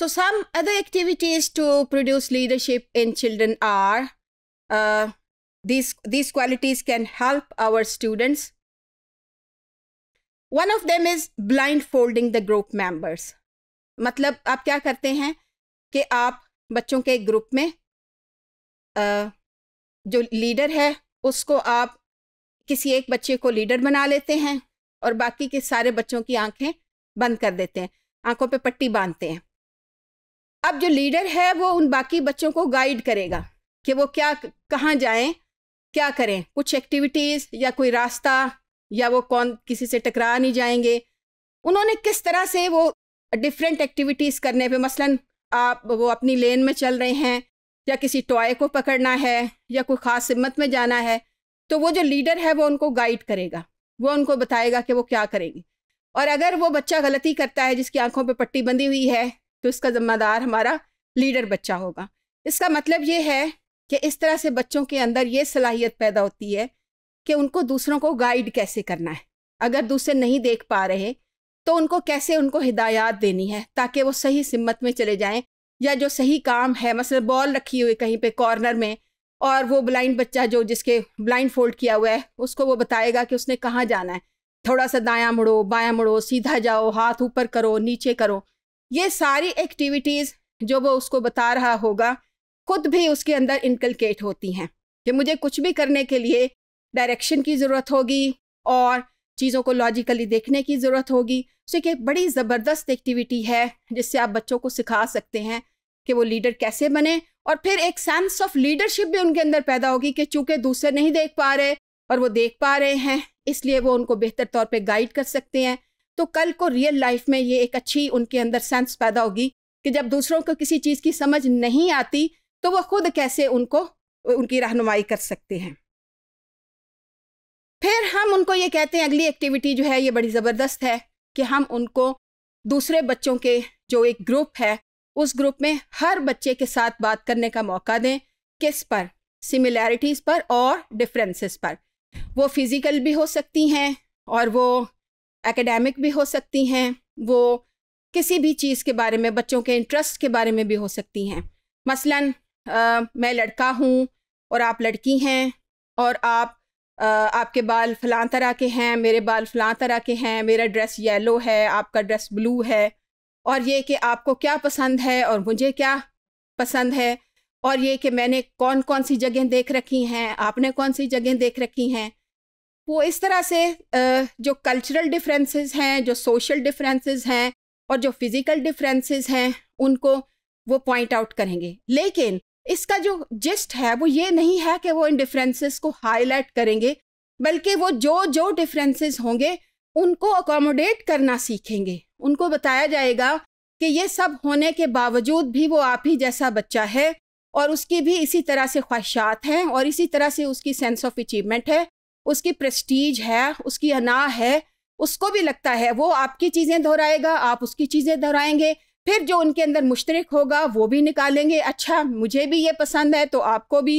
So some other activities to produce leadership in children are uh, these, these qualities can help our students. One of them is blindfolding the group members. मतलब आप क्या करते हैं कि आप बच्चों के ग्रुप में आ, जो लीडर है उसको आप किसी एक बच्चे को लीडर बना लेते हैं और बाकी के सारे बच्चों की आंखें बंद कर देते हैं आंखों पे पट्टी बांधते हैं अब जो लीडर है वो उन बाकी बच्चों को गाइड करेगा कि वो क्या कहाँ जाएं क्या करें कुछ एक्टिविटीज़ या कोई रास्ता या वो कौन किसी से टकरा नहीं जाएंगे उन्होंने किस तरह से वो डिफरेंट एक्टिविटीज़ करने पे मसलन आप वो अपनी लेन में चल रहे हैं या किसी टॉय को पकड़ना है या कोई ख़ास हिम्मत में जाना है तो वो जो लीडर है वो उनको गाइड करेगा वो उनको बताएगा कि वो क्या करेंगे और अगर वो बच्चा गलती करता है जिसकी आंखों पर पट्टी बंधी हुई है तो इसका ज़िम्मेदार हमारा लीडर बच्चा होगा इसका मतलब ये है कि इस तरह से बच्चों के अंदर ये सलाहियत पैदा होती है कि उनको दूसरों को गाइड कैसे करना है अगर दूसरे नहीं देख पा रहे तो उनको कैसे उनको हिदायत देनी है ताकि वो सही सिमत में चले जाएं या जो सही काम है मसलन बॉल रखी हुई कहीं पे कॉर्नर में और वो ब्लाइंड बच्चा जो जिसके ब्लाइंड फोल्ड किया हुआ है उसको वो बताएगा कि उसने कहाँ जाना है थोड़ा सा दाया मुड़ो बाया मुड़ो सीधा जाओ हाथ ऊपर करो नीचे करो ये सारी एक्टिविटीज़ जो वो उसको बता रहा होगा खुद भी उसके अंदर इनकलकेट होती हैं कि मुझे कुछ भी करने के लिए डायरेक्शन की ज़रूरत होगी और चीज़ों को लॉजिकली देखने की ज़रूरत होगी सो तो एक बड़ी ज़बरदस्त एक्टिविटी है जिससे आप बच्चों को सिखा सकते हैं कि वो लीडर कैसे बने और फिर एक सेंस ऑफ लीडरशिप भी उनके अंदर पैदा होगी कि चूंकि दूसरे नहीं देख पा रहे और वो देख पा रहे हैं इसलिए वो उनको बेहतर तौर पे गाइड कर सकते हैं तो कल को रियल लाइफ में ये एक अच्छी उनके अंदर सेंस पैदा होगी कि जब दूसरों को किसी चीज़ की समझ नहीं आती तो वह खुद कैसे उनको उनकी रहनुमाई कर सकते हैं फिर हम उनको ये कहते हैं अगली एक्टिविटी जो है ये बड़ी ज़बरदस्त है कि हम उनको दूसरे बच्चों के जो एक ग्रुप है उस ग्रुप में हर बच्चे के साथ बात करने का मौका दें किस पर सिमिलैरिटीज़ पर और डिफरेंसेस पर वो फिज़िकल भी हो सकती हैं और वो एकेडमिक भी हो सकती हैं वो किसी भी चीज़ के बारे में बच्चों के इंटरेस्ट के बारे में भी हो सकती हैं मसलन आ, मैं लड़का हूँ और आप लड़की हैं और आप आ, आपके बाल फ़लां तरह के हैं मेरे बाल फ़लाँ तरह के हैं मेरा ड्रेस येलो है आपका ड्रेस ब्लू है और ये कि आपको क्या पसंद है और मुझे क्या पसंद है और ये कि मैंने कौन कौन सी जगह देख रखी हैं आपने कौन सी जगह देख रखी हैं वो इस तरह से जो कल्चरल डिफरेंसेस हैं जो सोशल डिफरेंसेस हैं और जो फिज़िकल डिफरेंसेस हैं उनको वो पॉइंट आउट करेंगे लेकिन इसका जो जिस्ट है वो ये नहीं है कि वो इन डिफरेंसेस को हाईलाइट करेंगे बल्कि वो जो जो डिफरेंसेस होंगे उनको अकोमोडेट करना सीखेंगे उनको बताया जाएगा कि ये सब होने के बावजूद भी वो आप ही जैसा बच्चा है और उसकी भी इसी तरह से ख्वाहिशात हैं और इसी तरह से उसकी सेंस ऑफ अचीवमेंट है उसकी प्रेस्टीज है उसकी अना है उसको भी लगता है वो आपकी चीज़ें दोहराएगा आप उसकी चीज़ें दोहराएंगे फिर जो उनके अंदर मुश्तरक होगा वो भी निकालेंगे अच्छा मुझे भी ये पसंद है तो आपको भी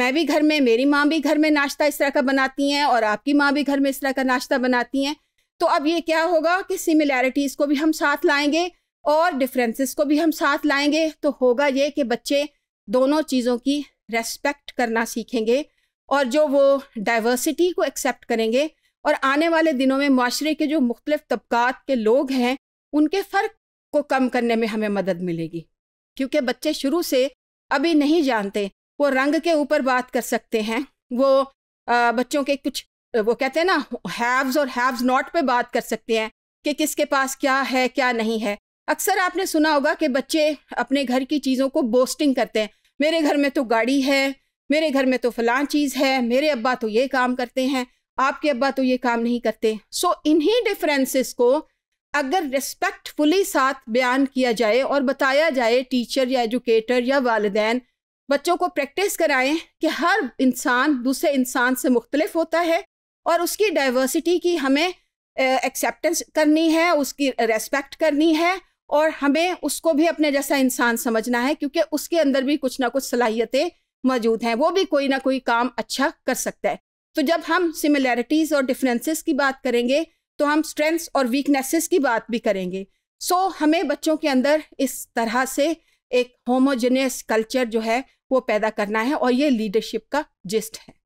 मैं भी घर में मेरी माँ भी घर में नाश्ता इस तरह का बनाती हैं और आपकी माँ भी घर में इस तरह का नाश्ता बनाती हैं तो अब ये क्या होगा कि सिमिलैरिटीज़ को भी हम साथ लाएंगे और डिफरेंसेस को भी हम साथ लाएंगे तो होगा ये कि बच्चे दोनों चीज़ों की रेस्पेक्ट करना सीखेंगे और जो वो डाइवर्सिटी को एक्सेप्ट करेंगे और आने वाले दिनों में माशरे के जो मुख्तलिफ तबक़ात के लोग हैं उनके फ़र्क को कम करने में हमें मदद मिलेगी क्योंकि बच्चे शुरू से अभी नहीं जानते वो रंग के ऊपर बात कर सकते हैं वो आ, बच्चों के कुछ वो कहते हैं ना हैव्स और हैव्स नॉट पे बात कर सकते हैं कि किसके पास क्या है क्या नहीं है अक्सर आपने सुना होगा कि बच्चे अपने घर की चीज़ों को बोस्टिंग करते हैं मेरे घर में तो गाड़ी है मेरे घर में तो फ़लाँ चीज़ है मेरे अब्बा तो ये काम करते हैं आपके अब्बा तो ये काम नहीं करते सो इन्हीं डिफरेंसेस को अगर रिस्पेक्टफुली साथ बयान किया जाए और बताया जाए टीचर या एजुकेटर या वालदेन बच्चों को प्रैक्टिस कराएं कि हर इंसान दूसरे इंसान से मुख्तलिफ होता है और उसकी डाइवर्सिटी की हमें एक्सेप्टेंस करनी है उसकी रेस्पेक्ट करनी है और हमें उसको भी अपने जैसा इंसान समझना है क्योंकि उसके अंदर भी कुछ ना कुछ सलाहियतें मौजूद हैं वो भी कोई ना कोई काम अच्छा कर सकता है तो जब हम सिमिलैरिटीज़ और डिफरेंसेस की बात करेंगे तो हम स्ट्रेंथ्स और वीकनेसेस की बात भी करेंगे सो so, हमें बच्चों के अंदर इस तरह से एक होमोजेनियस कल्चर जो है वो पैदा करना है और ये लीडरशिप का जिस्ट है